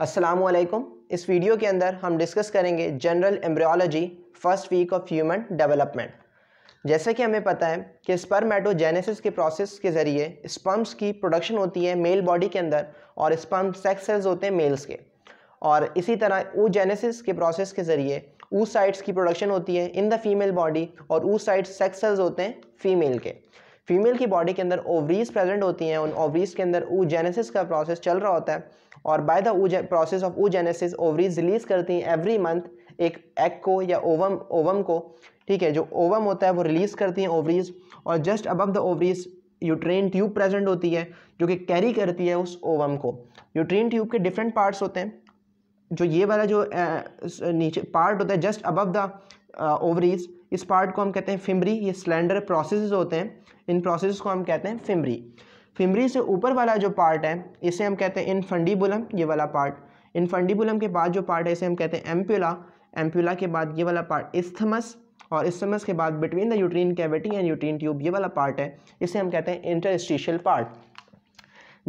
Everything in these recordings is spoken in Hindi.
असलकुम इस वीडियो के अंदर हम डिस्कस करेंगे general embryology first week of human development जैसे कि हमें पता है कि स्पर्मेटोजेनेसिस के प्रोसेस के ज़रिए स्पम्स की प्रोडक्शन होती है मेल बॉडी के अंदर और स्पम सेक्स सेल्स होते हैं मेल्स के और इसी तरह ओ जेनेसिस के प्रोसेस के ज़रिए ऊ साइड्स की प्रोडक्शन होती है इन द फीमेल बॉडी और ऊ साइड्स सेक्स सेल्स होते हैं फीमेल के फीमेल की बॉडी के अंदर ओवरीज प्रेजेंट होती हैं उन ओवरीज के अंदर ऊ जेनेसिस का प्रोसेस चल रहा होता है और by the process of oogenesis ovaries release करती हैं एवरी मंथ एक एग को या ओवम ओवम को ठीक है जो ओवम होता है वो रिलीज़ करती हैं ओवरीज और just above the ovaries uterine tube present होती है जो कि कैरी करती है उस ओवम को यूट्रेन ट्यूब के डिफरेंट पार्ट्स होते हैं जो ये वाला जो नीचे पार्ट होता है जस्ट अबव द ओवरीज इस पार्ट को हम कहते हैं फिमरी ये सिलेंडर प्रोसेस होते हैं इन प्रोसेस को हम कहते हैं फिमरी फिमरी से ऊपर वाला जो पार्ट है इसे हम कहते हैं इनफंडीबुलम ये वाला पार्ट इनफंडीबुलम के बाद जो पार्ट है इसे हम कहते हैं एम्प्यूला एम्प्यूला के बाद ये वाला पार्ट इस्थमस और इस्थमस के बाद between the uterine cavity and uterine tube ये वाला पार्ट है इसे हम कहते हैं इंटरस्टिशियल पार्ट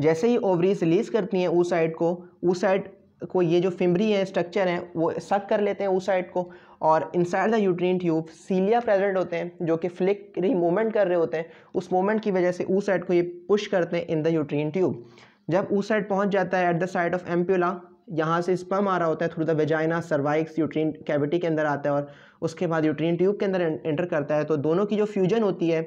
जैसे ही ओवरीज रिलीज करती हैं ऊ साइड को ऊ साइड को ये जो फिमरी है स्ट्रक्चर है वो सक कर लेते हैं ऊ साइड को और inside the uterine tube cilia present होते हैं जो कि फ्लिक मूवमेंट कर रहे होते हैं उस मूवमेंट की वजह से ऊ साइड को ये पुश करते हैं इन द यूट्रीन ट्यूब जब उस साइड पहुंच जाता है at the site of ampulla यहाँ से स्पम आ रहा होता है through the vagina cervix uterine cavity के अंदर आता है और उसके बाद यूट्रीन ट्यूब के अंदर एंटर करता है तो दोनों की जो फ्यूजन होती है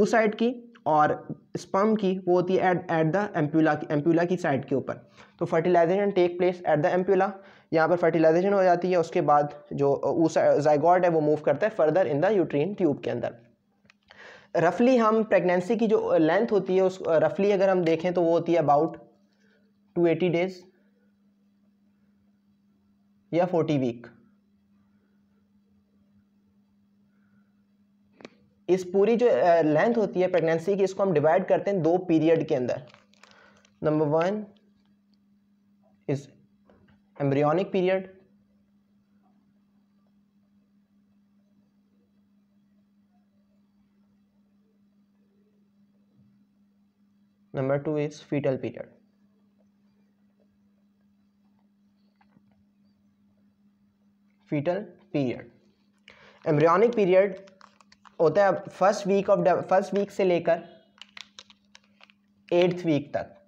ऊ साइड की और स्पम की वो होती है एट एट द एम्प्यूला की एम्प्यूला की साइड के ऊपर तो fertilization take place at the ampulla यहाँ पर फर्टिलाइजेशन हो जाती है उसके बाद जो जयगॉड है वो मूव करता है further in the uterine tube के अंदर रफली हम प्रेगनेंसी की जो लेंथ uh, होती है उस रफली uh, अगर हम देखें तो वो होती है अबाउट टू एटी डेज या फोर्टी वीक इस पूरी जो लेंथ uh, होती है प्रेगनेंसी की इसको हम डिवाइड करते हैं दो पीरियड के अंदर number one is embryonic period number two is fetal period fetal period embryonic period होता है first week of first week से लेकर एट्थ वीक तक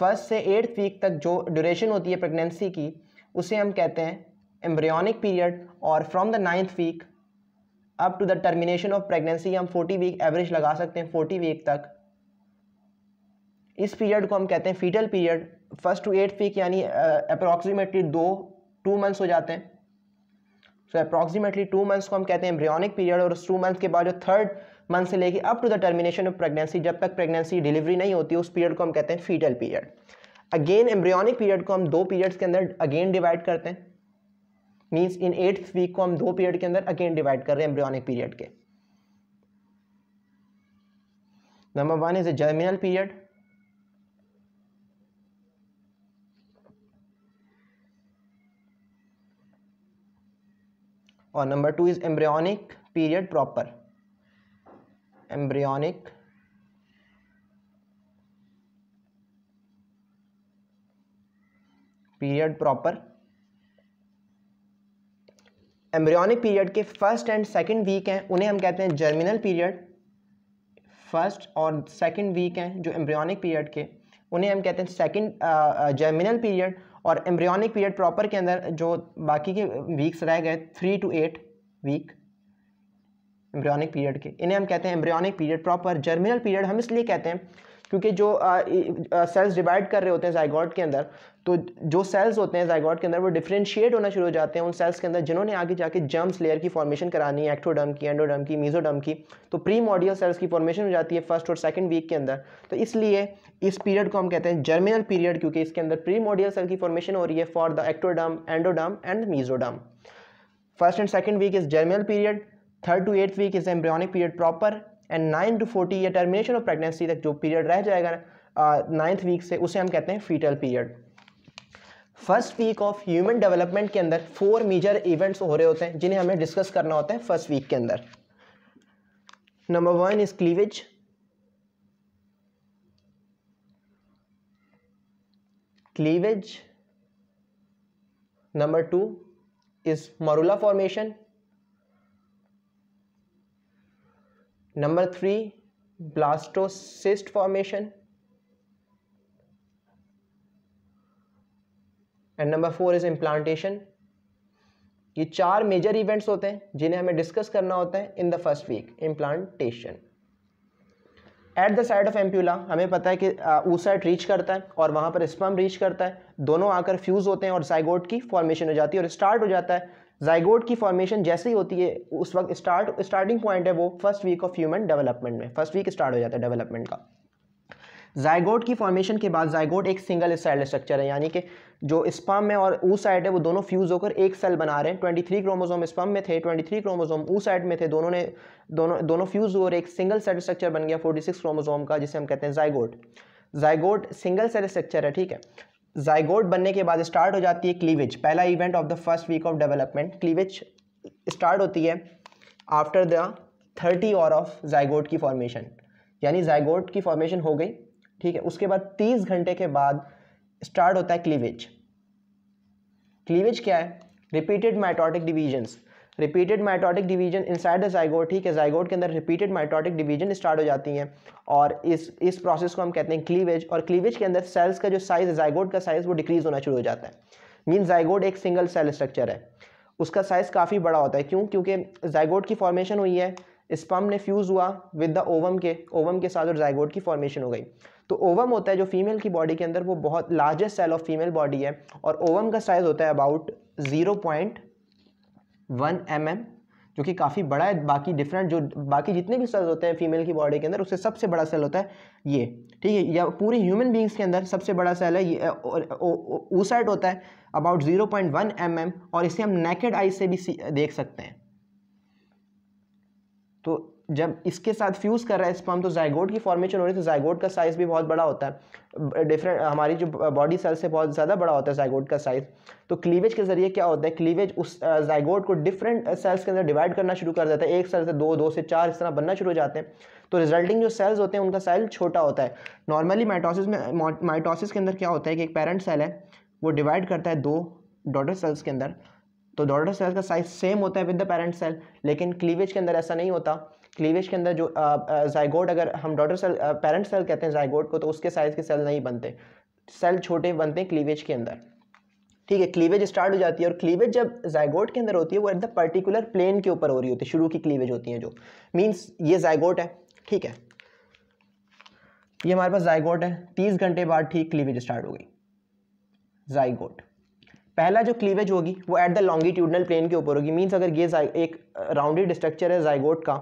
फर्स्ट से एट्थ वीक तक जो ड्यूरेशन होती है प्रेगनेंसी की उसे हम कहते हैं एम्ब्रियोनिक पीरियड और from the ninth week up to the termination of pregnancy हम फोर्टी वीक एवरेज लगा सकते हैं फोर्टी वीक तक इस पीरियड को हम कहते हैं fetal period first to eighth week यानी अप्रॉक्सीमेटली दो टू मंथ्स हो जाते हैं सो अप्रॉक्सीमेटली टू मंथ्स को हम कहते हैं एम्ब्रियोनिक पीरियड और उस टू मंथ के बाद जो थर्ड मंथ से लेके up to the termination of pregnancy जब तक प्रेगनेंसी डिलीवरी नहीं होती उस पीरियड को हम कहते हैं fetal period again embryonic period को हम दो पीरियड्स के अंदर अगेन डिवाइड करते हैं मीन्स इन एट्थ वीक को हम दो पीरियड के अंदर अगेन डिवाइड कर रहे हैं एम्ब्रियोनिक पीरियड के number one is a germinal period और number two is embryonic period proper embryonic period proper embryonic period के फर्स्ट एंड सेकंड वीक हैं उन्हें हम कहते हैं जर्मिनल पीरियड फर्स्ट और सेकंड वीक हैं जो एम्ब्रियोनिक पीरियड के उन्हें हम कहते हैं सेकंड जर्मिनल पीरियड और एम्ब्रियोनिक पीरियड प्रॉपर के अंदर जो बाकी के वीक्स रह गए three to eight week embryonic period के इन्हें हम कहते हैं embryonic period proper germinal period हम इसलिए कहते हैं क्योंकि जो सेल्स डिवाइड कर रहे होते हैं जाइगॉड के अंदर तो जो सेल्स होते हैं जाइगॉड के अंदर वो डिफ्रेंशिएट होना शुरू हो जाते हैं उन सेल्स के अंदर जिन्होंने आगे जाके जर्म्स लेयर की फॉर्मेशन करानी है एक्टोडर्म की एंडोडर्म की मीजोडर्म की तो प्री मॉडियल सेल्स की फॉर्मेशन हो जाती है फर्स्ट और सेकेंड वीक के अंदर तो इसलिए इस पीरियड को हम कहते हैं जर्मिनल पीरियड क्योंकि इसके अंदर प्री मॉडियल सेल की फॉर्मेशन हो रही है for the ectoderm endoderm and mesoderm first and second week is germinal period third to eighth week is embryonic period proper and nine to forty या टर्मिनेशन ऑफ प्रेगनेंसी तक जो पीरियड रह जाएगा नाइन्थ वीक से उसे हम कहते हैं fetal period first week of human development के अंदर फोर मेजर इवेंट्स हो रहे होते हैं जिन्हें हमें डिस्कस करना होता है फर्स्ट वीक के अंदर number one is cleavage cleavage number two is morula formation number three blastocyst formation and number four is implantation ये चार मेजर इवेंट्स होते हैं जिन्हें हमें डिस्कस करना होता है in the first week implantation at the site of ampulla हमें पता है कि ऊसाइट रीच करता है और वहां पर स्पम रीच करता है दोनों आकर फ्यूज़ होते हैं और साइगोट की फॉर्मेशन हो जाती है और स्टार्ट हो जाता है जाइगोड की फॉर्मेशन जैसे ही होती है उस वक्त स्टार्ट स्टार्टिंग पॉइंट है वो first week of human development में फर्स्ट वीक स्टार्ट हो जाता है डेवलपमेंट का जाइगोड की फॉर्मेशन के बाद जाइगोड एक सिंगल सेल स्ट्रक्चर है यानी कि जो स्पम है और ऊ साइड है वो दोनों फ्यूज़ होकर एक सेल बना रहे हैं ट्वेंटी थ्री क्रोमोजोम स्पम में थे twenty three chromosome oocyte में थे दोनों ने दोनों दोनों फ्यूज़ और एक सिंगल सेल स्ट्रक्चर बन गया फोर्टी सिक्स क्रोमोजोम का जिसे हम कहते हैं zygote zygote single cell structure है ठीक है जाइगोड बनने के बाद स्टार्ट हो जाती है क्लीवेज पहला event of the first week of development cleavage start होती है आफ्टर द थर्टी और ऑफ जाइगोड की फॉर्मेशन यानी जाइगोड की फॉर्मेशन हो गई ठीक है उसके बाद तीस घंटे के बाद स्टार्ट होता है क्लीवेज क्लीवेज क्या है repeated mitotic divisions repeated mitotic division inside the zygote ठीक है जाइगोड के अंदर रिपीटेड माइटोटिक डिवीजन स्टार्ट हो जाती हैं और इस इस प्रोसेस को हम कहते हैं क्लीवेज और क्लीवेज के अंदर सेल्स का जो साइज़ जाइगोड का साइज़ वो डिक्रीज़ होना शुरू हो जाता है मीन जाइगोड एक सिंगल सेल स्ट्रक्चर है उसका साइज़ काफ़ी बड़ा होता है क्यों क्योंकि जाइगोड की फॉर्मेशन हुई है स्पम ने फ्यूज़ हुआ विद द ओवम के ओवम के साथ और जाइगोड की फॉर्मेशन हो गई तो ओवम होता है जो फीमेल की बॉडी के अंदर वो बहुत largest cell of female body है और ओवम का साइज़ होता है about zero point one M M जो कि काफ़ी बड़ा है बाकी डिफरेंट जो बाकी जितने भी सेल्स होते हैं फीमेल की बॉडी के अंदर उससे सबसे बड़ा सेल होता है ये ठीक है या पूरी ह्यूमन बींग्स के अंदर सबसे बड़ा सेल है ये ऊसाइट होता है about zero point one M M और इसे हम नेकेड आई से भी देख सकते हैं तो जब इसके साथ फ्यूज़ कर रहा है स्पम तो जायगोट की फॉर्मेशन हो रही है तो जायगोट का साइज़ भी बहुत बड़ा होता है डिफरेंट हमारी जो बॉडी सेल से बहुत ज़्यादा बड़ा होता है जयगोड का साइज़ तो क्लीवेज के ज़रिए क्या होता है क्लीवेज उस जायगोट को डिफरेंट सेल्स के अंदर डिवाइड करना शुरू कर देता है एक सेल से दो दो से चार इस तरह बनना शुरू हो जाते हैं तो रिजल्टिंग जो सेल्स होते हैं उनका सेल छोटा होता है नॉर्मली माइटोसिस में माइटोसिस के अंदर क्या होता है कि एक पेरेंट सेल है वो डिवाइड करता है दो डॉटर सेल्स के अंदर तो डॉटर सेल का साइज सेम होता है विद द पेरेंट सेल लेकिन क्लीवेज के अंदर ऐसा नहीं होता क्लीवेज के अंदर जो जाइगोड अगर हम डॉटर सेल पेरेंट सेल कहते हैं जाइगोड को तो उसके साइज़ के सेल नहीं बनते सेल छोटे बनते हैं क्लीवेज के अंदर ठीक है क्लीवेज स्टार्ट हो जाती है और क्लीवेज जब जाइगोट के अंदर होती है वो एट द पर्टिकुलर प्लेन के ऊपर हो रही होती है शुरू की क्लीवेज होती है जो मीन्स ये जाइगोट है ठीक है ये हमारे पास जाइगोट है तीस घंटे बाद ठीक क्लीवेज स्टार्ट हो गई जाइगोट पहला जो क्लीवेज होगी वो एट द लॉन्गिट्यूडनल प्लेन के ऊपर होगी मीन्स अगर ये एक राउंडेड स्ट्रक्चर है जाइगोट का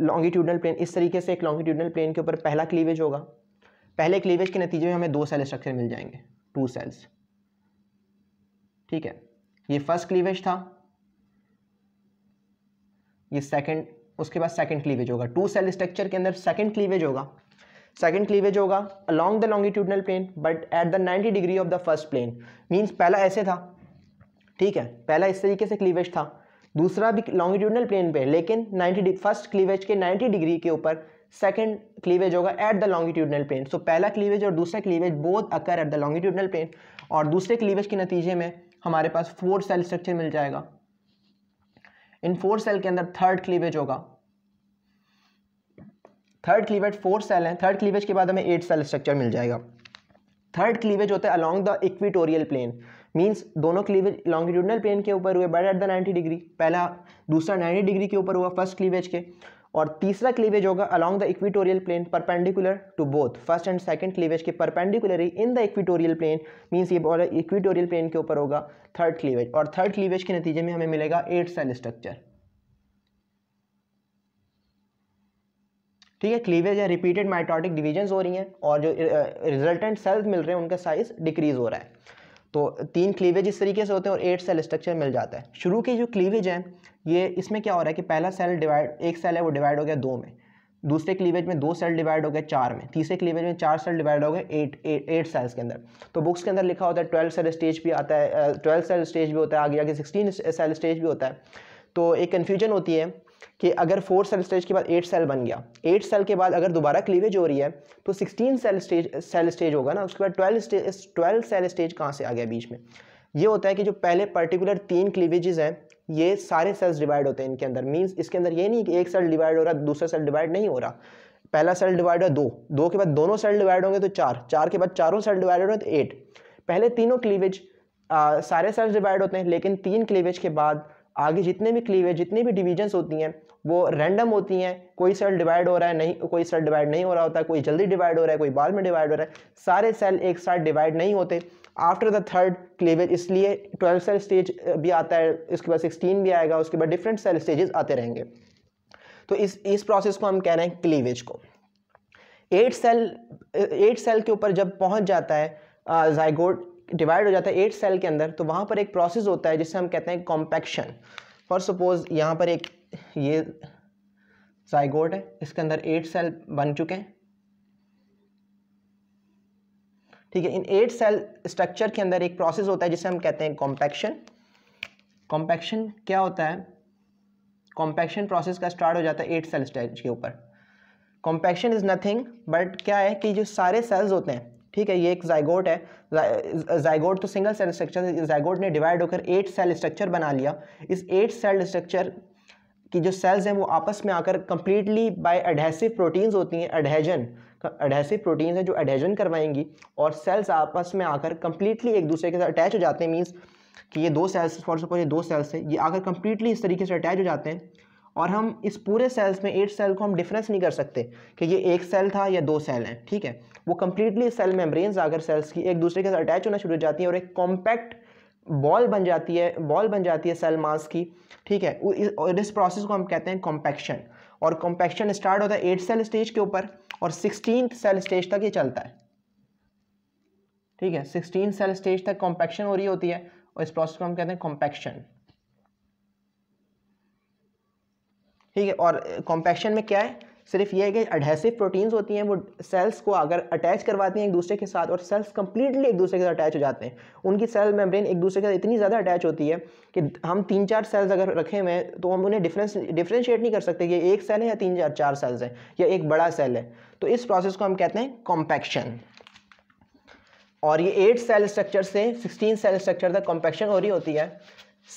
लॉन्गिट्यूडनल प्लेन इस तरीके से एक लॉन्गिट्यूडनल प्लेन के ऊपर पहला क्लीवेज होगा पहले क्लीवेज के नतीजे में हमें दो सेल स्ट्रक्चर मिल जाएंगे टू सेल्स ठीक है ये फर्स्ट क्लीवेज था ये सेकंड उसके बाद सेकंड क्लीवेज होगा टू सेल स्ट्रक्चर के अंदर सेकंड क्लीवेज होगा सेकंड क्लीवेज होगा along the longitudinal plane but at the 90 degree of the first plane means पहला ऐसे था ठीक है पहला इस तरीके से क्लीवेज था दूसरा भी लॉन्गिट्यूडनल प्लेन पे लेकिन 90 डिग्री फर्स्ट क्लीवेज के 90 डिग्री के ऊपर सेकंड क्लीवेज होगा at the longitudinal plane so पहला क्लीवेज और दूसरा cleavage both occur at the longitudinal plane और दूसरे क्लीवेज के नतीजे में हमारे पास फोर सेल स्ट्रक्चर मिल जाएगा इन फोर सेल के अंदर थर्ड क्लीवेज होगा थर्ड क्लीवेज फोर सेल है थर्ड क्लीवेज के बाद हमें एट सेल स्ट्रक्चर मिल जाएगा थर्ड क्लीवेज होता है along the equatorial plane means दोनों क्लीवेज लॉन्गिट्यूडनल प्लेन के ऊपर हुए but at the ninety degree पहला दूसरा नाइन्टी डिग्री के ऊपर हुआ फर्स्ट क्लीवेज के और तीसरा क्लीवेज होगा along the equatorial plane perpendicular to both first and second cleavage के perpendicularly in the equatorial plane means ये बोला इक्विटोरियल प्लेन के ऊपर होगा थर्ड क्लीवेज और थर्ड क्लीवेज के नतीजे में हमें मिलेगा एट सेल स्ट्रक्चर ठीक है क्लीवेज या रिपीटेड माइटोटिक डिविजन हो रही हैं और जो रिजल्टेंट uh, सेल्स मिल रहे हैं उनका साइज डिक्रीज हो रहा है तो तीन क्लीवेज इस तरीके से होते हैं और एट सेल स्ट्रक्चर मिल जाता है शुरू के जो क्लीवेज हैं ये इसमें क्या हो रहा है कि पहला सेल डिवाइड एक सेल है वो डिवाइड हो गया दो में दूसरे क्लीवेज में दो सेल डिवाइड हो गए चार में तीसरे क्लीवेज में चार सेल डिवाइड हो गए एट एट एट सेल्स के अंदर तो बुक्स के अंदर लिखा होता है ट्वेल्व सेल स्टेज भी आता है ट्वेल्व सेल स्टेज भी होता है आगे आगे सिक्सटीन सेल स्टेज भी होता है तो एक कन्फ्यूजन होती है कि अगर फोर सेल स्टेज के बाद एट सेल बन गया एट सेल के बाद अगर दोबारा क्लीवेज हो रही है तो sixteen cell stage cell stage होगा ना उसके बाद twelve stage twelve cell stage कहाँ से आ गया बीच में ये होता है कि जो पहले पर्टिकुलर तीन क्लीवेजेस हैं ये सारे सेल्स डिवाइड होते हैं इनके अंदर मीन्स इसके अंदर ये नहीं कि एक सेल डिवाइड हो रहा दूसरा सेल डिवाइड नहीं हो रहा पहला सेल डिवाइड है दो दो के बाद दोनों सेल डिवाइड होंगे तो चार चार के बाद चारों सेल डिवाइड होंगे तो एट पहले तीनों क्लीवेज सारे सेल्स डिवाइड होते हैं लेकिन तीन क्लीवेज के बाद आगे जितने भी क्लीवेज जितनी भी डिविजन्स होती हैं वो रैंडम होती हैं कोई सेल डिवाइड हो रहा है नहीं कोई सेल डिवाइड नहीं हो रहा होता कोई जल्दी डिवाइड हो रहा है कोई बाद में डिवाइड हो रहा है सारे सेल एक साथ डिवाइड नहीं होते आफ्टर द थर्ड क्लेवेज इसलिए ट्वेल्व सेल स्टेज भी आता है उसके बाद सिक्सटीन भी आएगा उसके बाद डिफरेंट सेल स्टेजेस आते रहेंगे तो इस इस प्रोसेस को हम कह रहे हैं क्लीवेज को एट सेल एट सेल के ऊपर जब पहुंच जाता है जाइगोड डिवाइड हो जाता है एट सेल के अंदर तो वहाँ पर एक प्रोसेस होता है जिसे हम कहते हैं कॉम्पैक्शन फॉर सपोज यहाँ पर एक ये जाइगोट है इसके अंदर एट सेल बन चुके हैं ठीक है इन एट सेल स्ट्रक्चर के अंदर एक प्रोसेस होता है जिसे हम कहते हैं कॉम्पैक्शन कॉम्पैक्शन क्या होता है कॉम्पैक्शन प्रोसेस का स्टार्ट हो जाता है एट सेल स्टेज के ऊपर कॉम्पैक्शन इज़ नथिंग बट क्या है कि जो सारे सेल्स होते हैं ठीक है ये एक जाइगोट है जाइगोट तो सिंगल सेल स्ट्रक्चर जाइगोट ने डिवाइड होकर एट सेल स्ट्रक्चर बना लिया इस एट सेल स्ट्रक्चर कि जो सेल्स हैं वो आपस में आकर कम्प्लीटली बाय एडहेसिव प्रोटीन्स होती हैं एडहेजन एडहेसिव प्रोटीन्स हैं जो एडहेजन करवाएंगी और सेल्स आपस में आकर कम्प्लीटली एक दूसरे के साथ अटैच हो जाते हैं मीन्स कि ये दो सेल्स फॉर सपोज ये दो सेल्स हैं ये आकर कम्प्लीटली इस तरीके से अटैच हो जाते हैं और हम इस पूरे सेल्स में एट सेल को हम डिफरेंस नहीं कर सकते कि ये एक सेल था या दो सेल हैं ठीक है वो कम्प्लीटली सेल मेम्ब्रेन्स आकर सेल्स की एक दूसरे के साथ अटैच होना शुरू हो जाती है और एक कॉम्पैक्ट बॉल बन जाती है बॉल बन जाती है सेल मास की ठीक है और इस प्रोसेस को हम कहते हैं कॉम्पैक्शन और कॉम्पैक्शन स्टार्ट होता है एट सेल स्टेज के ऊपर और सिक्सटीन सेल स्टेज तक ये चलता है ठीक है सिक्सटीन सेल स्टेज तक कॉम्पैक्शन हो रही होती है और इस प्रोसेस को हम कहते हैं कॉम्पैक्शन ठीक है और कॉम्पैक्शन में क्या है सिर्फ ये है कि एडहेसिव प्रोटीन्स होती हैं वो सेल्स को अगर अटैच करवाती हैं एक दूसरे के साथ और सेल्स कंप्लीटली एक दूसरे के साथ अटैच हो जाते हैं उनकी सेल मेम्ब्रेन एक दूसरे के साथ इतनी ज़्यादा अटैच होती है कि हम तीन चार सेल्स अगर रखे हुए हैं तो हम उन्हें डिफ्रेंस डिफ्रेंशिएट नहीं कर सकते कि एक सेल है या तीन चार चार सेल्स हैं या एक बड़ा सेल है तो इस प्रोसेस को हम कहते हैं कॉम्पैक्शन और ये एट सेल स्ट्रक्चर से सिक्सटीन सेल स्ट्रक्चर तक कॉम्पैक्शन हो रही होती है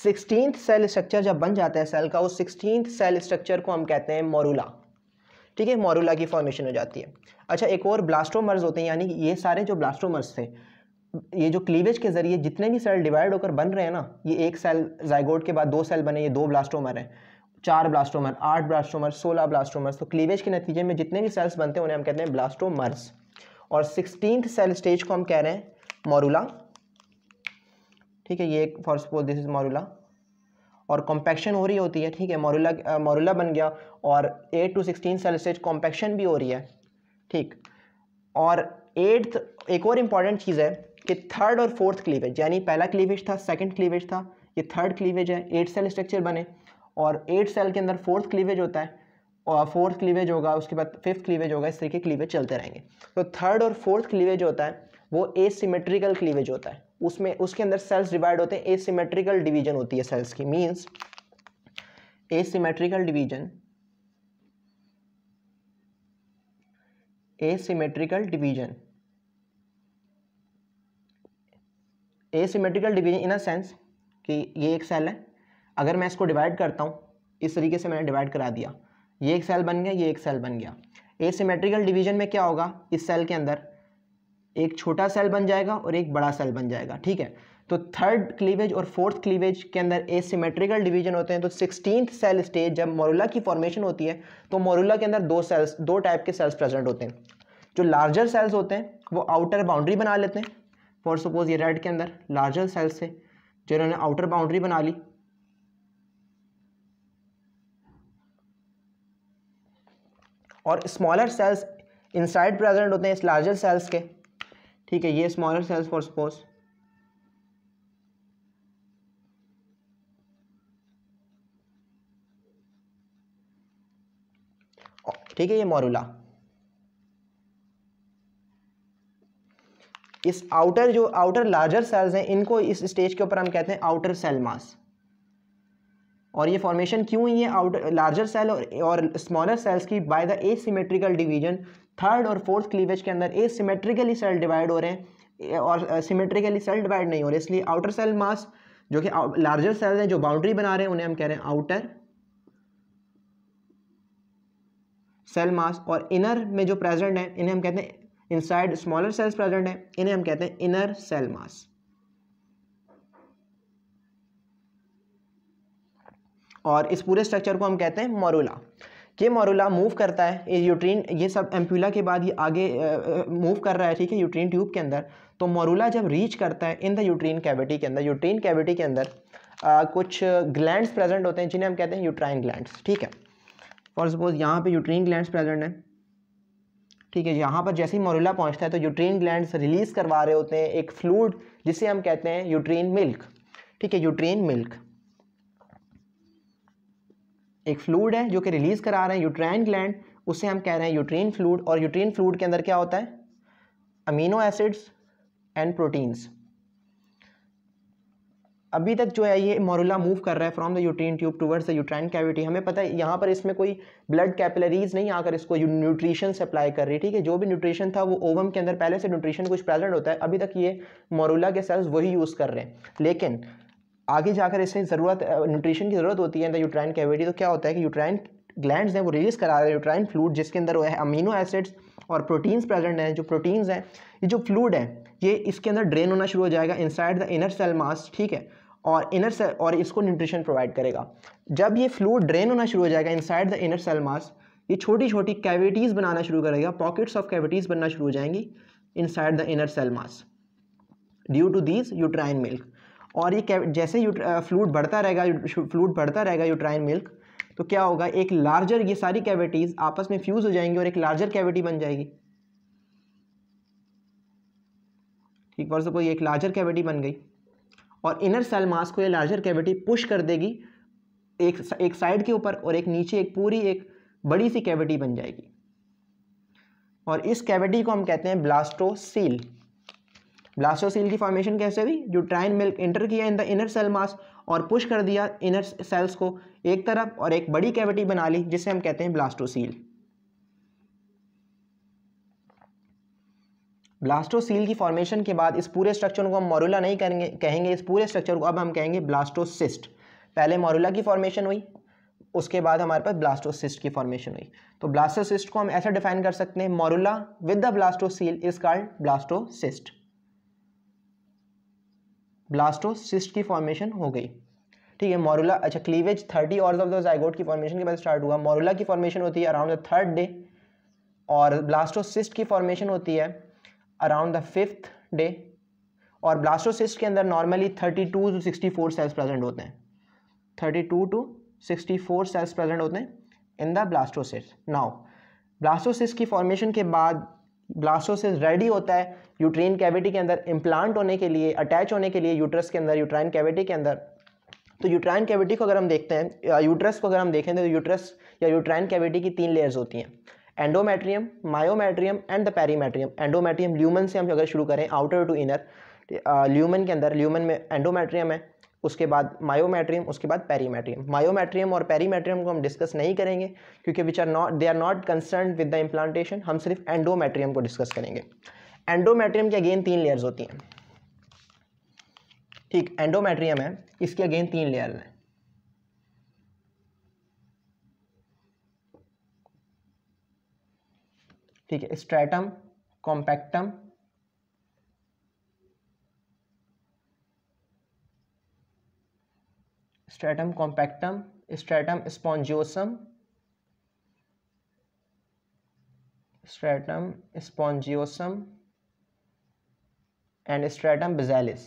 सिक्सटीन सेल स्ट्रक्चर जब बन जाता है सेल का उस सिक्सटीन सेल स्ट्रक्चर को हम कहते हैं मोरूला ठीक है मोरूला की फॉर्मेशन हो जाती है अच्छा एक और ब्लास्टोमर्स होते हैं यानी कि ये सारे जो ब्लास्टोमर्स थे ये जो क्लीवेज के जरिए जितने भी सेल डिवाइड होकर बन रहे हैं ना ये एक सेल जाइगोड के बाद दो सेल बने ये दो ब्लास्टोमर हैं चार ब्लास्टोमर आठ ब्लास्टोमर सोलह ब्लास्टोमर्स तो क्लीवेज के नतीजे में जितने भी सेल्स बनते हैं उन्हें हम कहते हैं ब्लास्टोमर्स और सिक्सटीन सेल स्टेज को हम कह रहे हैं मोरूला ठीक है ये एक for suppose this is morula और कॉम्पैक्शन हो रही होती है ठीक है मोरूला मोरूला बन गया और eight to sixteen cell stage compaction भी हो रही है ठीक और एट्थ एक और इम्पॉर्टेंट चीज़ है कि थर्ड और फोर्थ क्लीवेज यानी पहला क्लीवेज था सेकंड क्लीवेज था ये थर्ड क्लीवेज है एट सेल स्ट्रक्चर बने और एट सेल के अंदर फोर्थ क्लीवेज होता है और फोर्थ क्लीवेज होगा उसके बाद फिफ्थ क्लीवेज होगा इस तरीके क्लीवेज चलते रहेंगे तो थर्ड और फोर्थ क्लीवेज होता है वो सीमेट्रिकल क्लीवेज होता है उसमें उसके अंदर सेल्स डिवाइड होते हैं एसिमेट्रिकल डिवीजन होती है सेल्स की means asymmetrical division asymmetrical division asymmetrical division in a sense कि ये एक सेल है अगर मैं इसको डिवाइड करता हूँ इस तरीके से मैंने डिवाइड करा दिया ये एक सेल बन गया ये एक सेल बन गया एसिमेट्रिकल डिवीजन में क्या होगा इस सेल के अंदर एक छोटा सेल बन जाएगा और एक बड़ा सेल बन जाएगा ठीक है तो थर्ड क्लीवेज और फोर्थ क्लीवेज के अंदर ए सिमेट्रिकल डिवीजन होते हैं तो सिक्सटीन सेल स्टेज जब मोरूला की फॉर्मेशन होती है तो मोरूला के अंदर दो सेल्स दो टाइप के सेल्स प्रेजेंट होते हैं जो लार्जर सेल्स होते हैं वो आउटर बाउंड्री बना लेते हैं फॉर सपोज ये रेड के अंदर लार्जर सेल्स से जिन्होंने आउटर बाउंड्री बना ली और स्मॉलर सेल्स इनसाइड प्रेजेंट होते हैं इस लार्जर सेल्स के ठीक है ये स्मॉलर सेल्स फॉर स्पोर्स ठीक है ये मॉरूला इस आउटर जो आउटर लार्जर सेल्स हैं इनको इस स्टेज के ऊपर हम कहते हैं आउटर सेल मास और ये फॉर्मेशन क्यों हुई है आउटर लार्जर सेल और, और स्मॉलर सेल्स की by the asymmetrical division third और फोर्थ क्लीवेज के अंदर ए सीमेट्रिकली सेल डिवाइड हो रहे हैं और सिमेट्रिकली सेल डिवाइड नहीं हो रहे इसलिए आउटर सेल मास जो कि लार्जर सेल्स हैं जो बाउंड्री बना रहे हैं उन्हें हम कह रहे हैं आउटर सेल मास और इनर में जो प्रेजेंट है इन्हें हम कहते हैं इनसाइड स्मॉलर सेल्स प्रेजेंट है इन्हें हम कहते हैं इनर सेल मास और इस पूरे स्ट्रक्चर को हम कहते हैं मोरूला ये मोरूला मूव करता है यूट्रीन ये सब एम्प्यूला के बाद ये आगे मूव कर रहा है ठीक है यूट्रीन ट्यूब के अंदर तो मोरूला जब रीच करता है इन द यूट्रीन कैविटी के अंदर यूट्रीन कैविटी के अंदर आ, कुछ ग्लैंड्स प्रेजेंट होते हैं जिन्हें हम कहते हैं यूट्राइन ग्लैंड्स ठीक है फॉर सपोज यहाँ पर यूट्रीन ग्लैंड्स प्रेजेंट हैं ठीक है यहाँ पर जैसे ही मोरूला पहुँचता है तो यूट्रीन ग्लैंड्स रिलीज़ करवा रहे होते हैं एक फ्लूड जिसे हम कहते हैं यूट्रीन मिल्क ठीक है यूट्रीन मिल्क एक फ्लूड है जो कि रिलीज़ करा रहे हैं यूट्राइन ग्लैंड उसे हम कह रहे हैं यूट्रीन फ्लूड और यूट्रीन फ्लूड के अंदर क्या होता है अमीनो एसिड्स एंड प्रोटीन्स अभी तक जो है ये मोरूला मूव कर रहा है from the uterine tube towards the uterine cavity हमें पता है यहाँ पर इसमें कोई ब्लड कैपिलरीज नहीं आकर इसको न्यूट्रिशन सप्लाई कर रही है ठीक है जो भी न्यूट्रिशन था वो ओवम के अंदर पहले से न्यूट्रिशन कुछ प्रेजेंट होता है अभी तक ये मोरूला के सेल्स वही यूज़ कर रहे हैं लेकिन आगे जाकर इसे ज़रूरत न्यूट्रिशन की ज़रूरत होती है इन यूट्राइन कैविटी तो क्या होता है कि यूट्राइन ग्लैंड हैं वो रिलीज़ करा रहे हैं यूट्राइन फ्लूड जिसके अंदर वो है अमीनो एसिड्स और प्रोटीन्स प्रेजेंट हैं जो प्रोटीन्स हैं ये जो फ्लूड है ये इसके अंदर ड्रेन होना शुरू हो जाएगा inside the inner cell mass ठीक है और इनर सेल और इसको न्यूट्रिशन प्रोवाइड करेगा जब ये फ्लूड ड्रेन होना शुरू हो जाएगा inside the inner cell mass ये छोटी छोटी कैविटीज़ बनाना शुरू करेगा पॉकेट्स ऑफ कैविटीज़ बनना शुरू हो जाएंगी inside the inner cell mass due to these uterine milk और ये जैसे यू फ्लूड बढ़ता रहेगा फ्लूड बढ़ता रहेगा यूट्राइन मिल्क तो क्या होगा एक लार्जर ये सारी कैविटीज़ आपस में फ्यूज़ हो जाएंगी और एक लार्जर कैविटी बन जाएगी ठीक फॉर सपोज ये एक लार्जर कैविटी बन गई और इनर सेल मास को ये लार्जर कैविटी पुश कर देगी एक एक साइड के ऊपर और एक नीचे एक पूरी एक बड़ी सी कैविटी बन जाएगी और इस कैविटी को हम कहते हैं ब्लास्टोसील ब्लास्टोसील की फॉर्मेशन कैसे हुई जो ट्राइन मिल्क एंटर किया in the inner cell mass और पुश कर दिया इनर सेल्स को एक तरफ और एक बड़ी कैविटी बना ली जिसे हम कहते हैं ब्लास्टोसील ब्लास्टोसील की फॉर्मेशन के बाद इस पूरे स्ट्रक्चर को हम मोरूला नहीं करेंगे कहेंगे इस पूरे स्ट्रक्चर को अब हम कहेंगे ब्लास्टोसिस्ट पहले मोरूला की फॉर्मेशन हुई उसके बाद हमारे पास ब्लास्टोसिस्ट की फॉर्मेशन हुई तो ब्लास्टोसिस्ट को हम ऐसा डिफाइन कर सकते हैं morula with the blastocoel is called blastocyst blastocyst की फॉर्मेशन हो गई ठीक है मोरूला अच्छा क्लीवेज थर्टी और ऑफ द जाइगोट की फॉर्मेशन के बाद स्टार्ट हुआ मोरूला की फॉर्मेशन होती है अराउंड द थर्ड डे और ब्लास्टोसिस्ट की फॉर्मेशन होती है अराउंड द फिफ्थ डे और ब्लास्टोसिस्ट के अंदर normally thirty two to sixty four cells present होते हैं thirty two to sixty four cells present होते हैं in the blastocyst now blastocyst की फॉर्मेशन के बाद ब्लास्टोसिस रेडी होता है यूट्रीन कैविटी के अंदर इम्प्लांट होने के लिए अटैच होने के लिए यूट्रस के अंदर यूट्राइन कैविटी के अंदर तो यूट्राइन कैविटी को अगर हम देखते हैं यूट्रस को अगर हम देखें तो यूट्रस या यूट्राइन कैविटी की तीन लेयर्स होती हैं endometrium myometrium and the perimetrium endometrium lumen से हम अगर शुरू करें आउटर टू इनर ल्यूमन के अंदर ल्यूमन में एंडोमेट्रियम है उसके बाद मायोमेट्रियम उसके बाद पेरीमेट्रियम मायोमेट्रियम और पेरीमेट्रियम को हम डिस्कस नहीं करेंगे क्योंकि which are not they are not concern with the implantation हम सिर्फ एंडोमेट्रियम को डिस्कस करेंगे एंडोमेट्रियम की अगेन तीन लेयर्स होती हैं ठीक एंडोमेट्रियम है इसके अगेन तीन लेयर हैं ठीक है stratum compactum stratum compactum stratum spongiosum stratum spongiosum and stratum basalis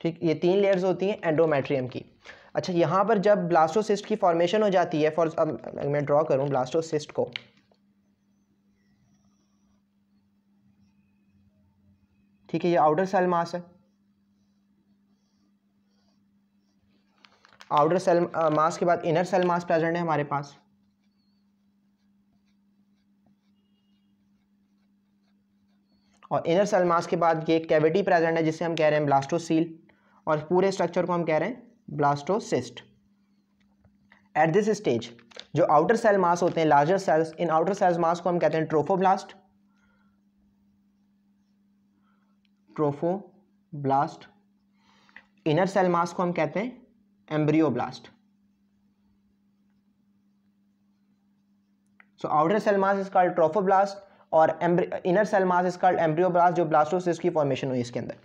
ठीक ये तीन लेयर्स होती हैं एंडोमेट्रियम की अच्छा यहाँ पर जब ब्लास्टोसिस्ट की फॉर्मेशन हो जाती है फॉर अब मैं ड्रॉ करूँ ब्लास्टोसिस्ट को ठीक है ये आउटर सेल मास है आउटर सेल मास के बाद इनर सेल मास प्रेजेंट है हमारे पास और इनर सेल मास के बाद ये कैविटी प्रेजेंट है जिसे हम कह रहे हैं ब्लास्टोसील और पूरे स्ट्रक्चर को हम कह रहे हैं ब्लास्टोसिस्ट एट दिस स्टेज जो आउटर सेल मास होते हैं larger cells in outer cells mass को हम कहते हैं trophoblast blast inner cell mass को हम कहते हैं blast so outer cell mass is called blast और inner cell mass is called blast जो से इसकी फॉर्मेशन हुई इसके अंदर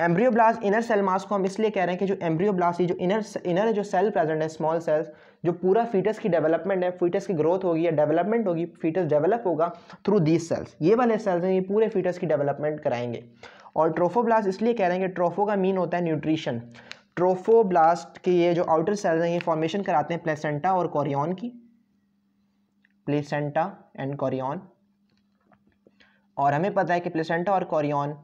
embryo blast inner cell mass को हम इसलिए कह रहे हैं कि जो एम्ब्रियोब्लास्ट जो इनर इनर जो सेल प्रेजेंट है स्मॉल सेल्स जो पूरा फीटस की डेवलपमेंट है फीटस की ग्रोथ होगी या डेवलपमेंट होगी फीटस डेवलप होगा थ्रू दीज सेल्स ये वाले सेल्स हैं ये पूरे फीटस की डेवलपमेंट कराएंगे और ट्रोफोब्लास्ट इसलिए कह रहे हैं कि ट्रोफो का मीन होता है न्यूट्रिशन ट्रोफोब्लास्ट के ये जो आउटर सेल्स हैं ये फॉर्मेशन कराते हैं प्लेसेंटा और कॉरियन की प्लेसेंटा एंड कॉरियन और हमें पता है कि प्लेसेंटा और कॉरियन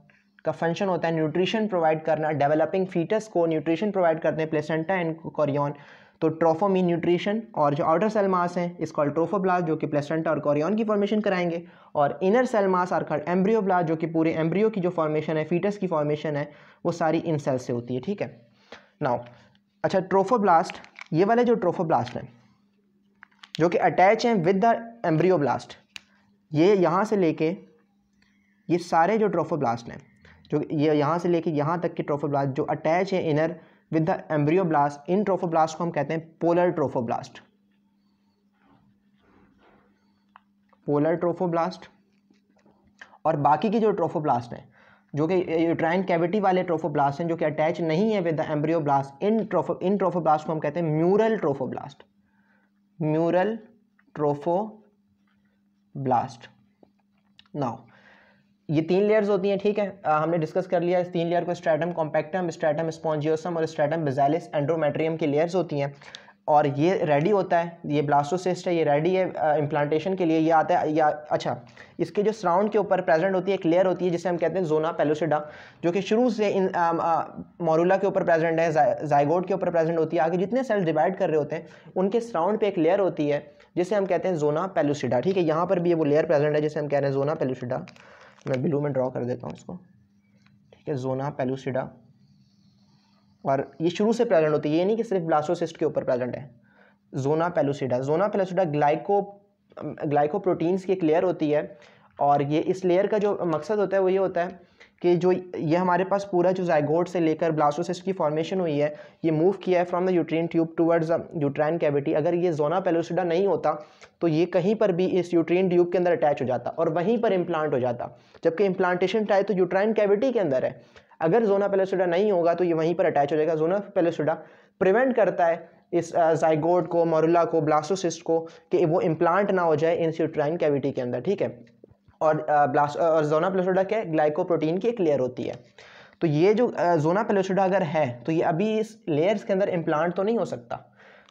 का फंक्शन होता है न्यूट्रिशन प्रोवाइड करना डेवलपिंग फीटस को न्यूट्रिशन प्रोवाइड करते हैं प्लेसेंटा एंड कॉरियन तो ट्रोफोमीन न्यूट्रिशन और जो आउटर सेल मास हैं इस कॉल ट्रोफोब्लास्ट जो कि प्लेसेंटा और कॉरियन की फॉर्मेशन कराएंगे और inner cell mass are called embryoblast जो कि पूरे एम्ब्रियो की जो फॉर्मेशन है फीटस की फॉर्मेशन है वो सारी इन सेल से होती है ठीक है नाउ अच्छा ट्रोफोब्लास्ट ये वाले जो ट्रोफोब्लास्ट हैं जो कि अटैच हैं विद द एम्ब्रियोब्लास्ट ये यहाँ से लेके ये सारे जो ट्रोफोब्लास्ट हैं जो ये यहाँ से लेके यहाँ तक के ट्रोफोब्लास्ट जो अटैच हैं इनर विद द एम्ब्रियोब्लास्ट इन ट्रोफोब्लास्ट को हम कहते हैं पोलर ट्रोफोब्लास्ट पोलर ट्रोफोब्लास्ट और बाकी की जो ट्रोफोब्लास्ट हैं जो कि यूट्राइन कैविटी वाले ट्रोफोब्लास्ट हैं जो कि अटैच नहीं है विद द एम्ब्रियोब्लास्ट इन ट्रोफो इन ट्रोफोब्लास्ट को हम कहते हैं mural trophoblast mural trophoblast now ये तीन लेयर्स होती हैं ठीक है आ, हमने डिस्कस कर लिया इस तीन लेयर को स्ट्रेटम कॉम्पैक्टम स्ट्रेटम स्पॉन्जियोसम और स्ट्रेटम बेजालिस एंड्रोमेट्रियम की लेयर्स होती हैं और ये रेडी होता है ये ब्लास्टोसिस्ट है ये रेडी है इम्प्लांटेशन के लिए ये आता है या अच्छा इसके जो सराउंड के ऊपर प्रेजेंट होती है एक लेयर होती है जिसे हम कहते हैं जोना पेलोसिडा जो कि शुरू से इन मोरूला के ऊपर प्रेजेंट है जायगोड के ऊपर प्रेजेंट होती है आगे जितने सेल डिवाइड कर रहे होते हैं उनके सराउंड पर एक लेयर होती है जिसे हम कहते हैं जोना पेलोसिडा ठीक है यहाँ पर भी ये वो लेयर प्रेजेंट है जिसे हम कह रहे हैं जोना पेलोसिडा मैं ब्लू में ड्रॉ कर देता हूँ इसको ठीक है जोना पेलूसिडा और ये शुरू से प्रेजेंट होती है ये नहीं कि सिर्फ ब्लास्टोसिस्ट के ऊपर प्रेजेंट है zona pellucida zona pellucida glyco glycoproteins की एक लेयर होती है और ये इस लेयर का जो मकसद होता है वो ये होता है कि जो ये हमारे पास पूरा जो जाइगोड से लेकर ब्लास्टोसिस्ट की फॉर्मेशन हुई है ये मूव किया है from the uterine tube towards the uterine cavity अगर ये जोना पेलोसिडा नहीं होता तो ये कहीं पर भी इस यूट्रीन ट्यूब के अंदर अटैच हो जाता और वहीं पर इम्प्लांट हो जाता जबकि इम्प्लांटेशन टाइप तो यूट्राइन कैविटी के अंदर है अगर जोना पेलोसिडा नहीं होगा तो ये वहीं पर अटैच हो जाएगा जोना पेलोसिडा प्रिवेंट करता है इस जाइगोड को मोरुला को ब्लास्टोसिस्ट को कि वो इम्प्लांट ना हो जाए इन यूट्राइन कैविटी के अंदर ठीक है और ब्लास्ट और जोना प्लेसोडा क्या है ग्लाइकोप्रोटीन की एक लेयर होती है तो ये जो जोना प्लेसोडा अगर है तो ये अभी इस लेयर्स के अंदर इम्प्लांट तो नहीं हो सकता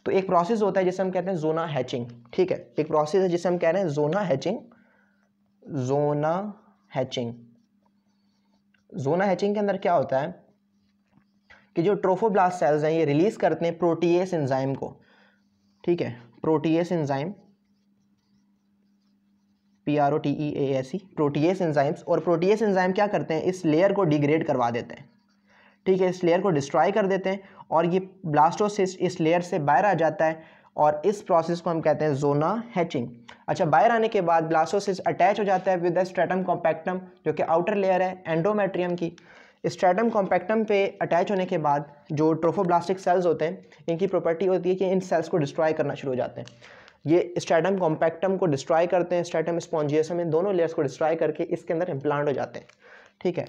तो एक प्रोसेस होता है जिसे हम कहते हैं जोना हैचिंग ठीक है एक प्रोसेस है जिसे हम कह रहे हैं zona hatching zona hatching zona hatching के अंदर क्या होता है कि जो ट्रोफोब्लास्ट सेल्स हैं ये रिलीज़ करते हैं प्रोटीएस इंजाइम को ठीक है protease enzyme P R O T E A S E protease enzymes और प्रोटीएस एंजाइम क्या करते हैं इस लेयर को डिग्रेड करवा देते हैं ठीक है इस लेयर को डिस्ट्रॉय कर देते हैं और ये ब्लास्टोसिस्ट इस लेयर से बाहर आ जाता है और इस प्रोसेस को हम कहते हैं जोना हैचिंग अच्छा बाहर आने के बाद ब्लास्टोसिस्ट अटैच हो जाता है विद द स्ट्रेटम कॉम्पैक्टम जो कि आउटर लेयर है एंडोमेट्रियम की स्ट्रेटम कॉम्पैक्टम पे अटैच होने के बाद जो ट्रोफोब्लास्टिक सेल्स होते हैं इनकी प्रॉपर्टी होती है कि इन सेल्स को डिस्ट्रॉय करना शुरू हो जाते हैं ये स्टैटम कॉम्पैक्टम को डिस्ट्रॉय करते हैं स्टेटम स्पॉन्जियसम इन दोनों लेयर्स को डिस्ट्रॉय करके इसके अंदर इम्प्लांट हो जाते हैं ठीक है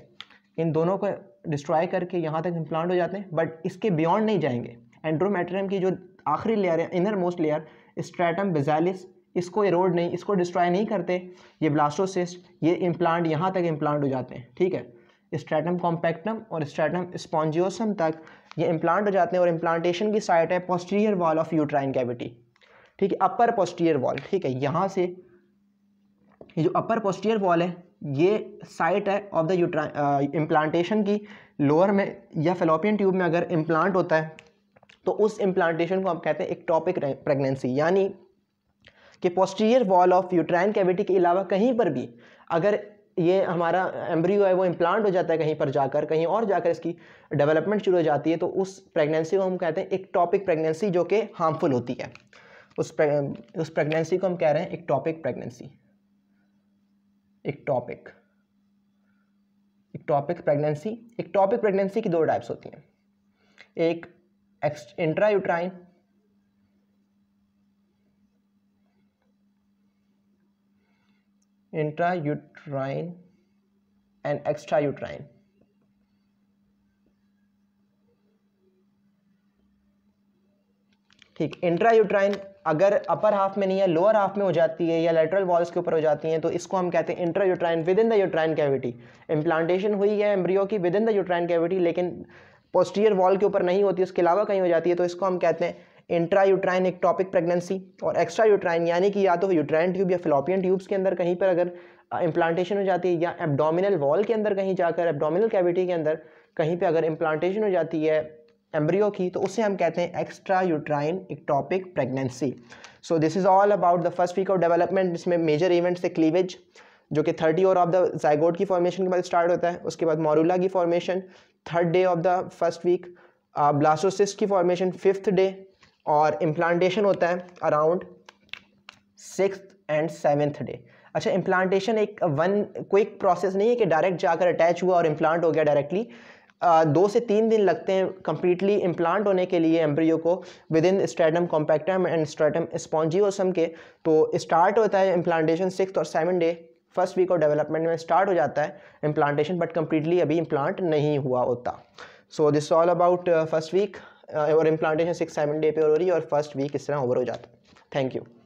इन दोनों को डिस्ट्रॉय करके यहाँ तक इम्प्लांट हो जाते हैं बट इसके बियॉन्ड नहीं जाएंगे एंड्रोमेट्रियम की जो आखिरी लेयर है innermost layer stratum basalis इसको एरोड नहीं इसको डिस्ट्रॉय नहीं करते ये ब्लास्टोसिस्ट ये इम्प्लांट यहाँ तक इम्प्लांट हो जाते हैं ठीक है स्ट्रेटम कॉम्पैक्टम और स्ट्रैटम स्पॉन्जियोसम तक ये इम्प्लांट हो जाते हैं और इम्प्लांटेशन की साइट है posterior wall of uterine cavity ठीक है अपर पोस्टियर वॉल ठीक है यहाँ से ये जो अपर पोस्टियर वॉल है ये साइट है ऑफ द इम्प्लांटेशन की लोअर में या फेलोपियन ट्यूब में अगर इम्प्लांट होता है तो उस इम्प्लांटेशन को हम कहते हैं एक टॉपिक प्रेगनेंसी यानी कि posterior wall of uterine cavity के अलावा कहीं पर भी अगर ये हमारा एम्ब्रियो है वो इम्प्लांट हो जाता है कहीं पर जाकर कहीं और जाकर इसकी डेवलपमेंट शुरू हो जाती है तो उस प्रेगनेंसी को हम कहते हैं एक टॉपिक प्रेगनेंसी जो कि हार्मफुल होती है उस प्रे, उस प्रेगनेंसी को हम कह रहे हैं ectopic pregnancy ectopic ectopic pregnancy ectopic pregnancy की दो टाइप्स होती हैं एक intra uterine intra uterine and extra uterine ठीक इंट्रा यूट्राइन अगर अपर हाफ में नहीं है लोअर हाफ में हो जाती है या लेटरल वॉल्स के ऊपर हो जाती हैं तो इसको हम कहते हैं intra uterine within the uterine cavity implantation हुई है एम्ब्रियो की within the uterine cavity लेकिन पोस्टीरियर वॉल के ऊपर नहीं होती उसके अलावा कहीं हो जाती है तो इसको हम कहते हैं intra uterine ectopic pregnancy और एक्स्ट्रा यूट्राइन यानी कि या तो यूट्राइन ट्यूब या फिलोपियन ट्यूब्स के अंदर कहीं पर अगर इम्प्लांटेशन हो जाती है या एबडोमिनल वॉल के अंदर कहीं जाकर एबडोमिनल कैविटी के अंदर कहीं पे अगर इम्प्लांटेशन हो जाती है एम्ब्रियो की तो उसे हम कहते हैं extra uterine ectopic pregnancy so this is all about the first week of development जिसमें मेजर इवेंट्स थे क्लीवेज जो कि third year of the zygote की फॉर्मेशन के बाद स्टार्ट होता है उसके बाद मॉरूला की formation third day of the first week blastocyst की फॉर्मेशन फिफ्थ डे और इम्प्लांटेशन होता है around six and seventh day अच्छा इम्प्लांटेशन एक वन क्विक प्रोसेस नहीं है कि डायरेक्ट जाकर अटैच हुआ और इम्प्लांट हो गया डायरेक्टली दो से तीन दिन लगते हैं कम्प्लीटली इम्प्लांट होने के लिए एम्ब्रियो को within stratum compactum and stratum spongiosum के तो स्टार्ट होता है इम्प्लांटेशन सिक्स और seven day first week of development में स्टार्ट हो जाता है इम्प्लांटेशन बट कम्प्लीटली अभी इम्प्लांट नहीं हुआ होता so this all about first week और इम्प्लांटेशन सिक्स सेवन डे पे हो रही है और फर्स्ट वीक इस तरह ओवर हो जाता है थैंक यू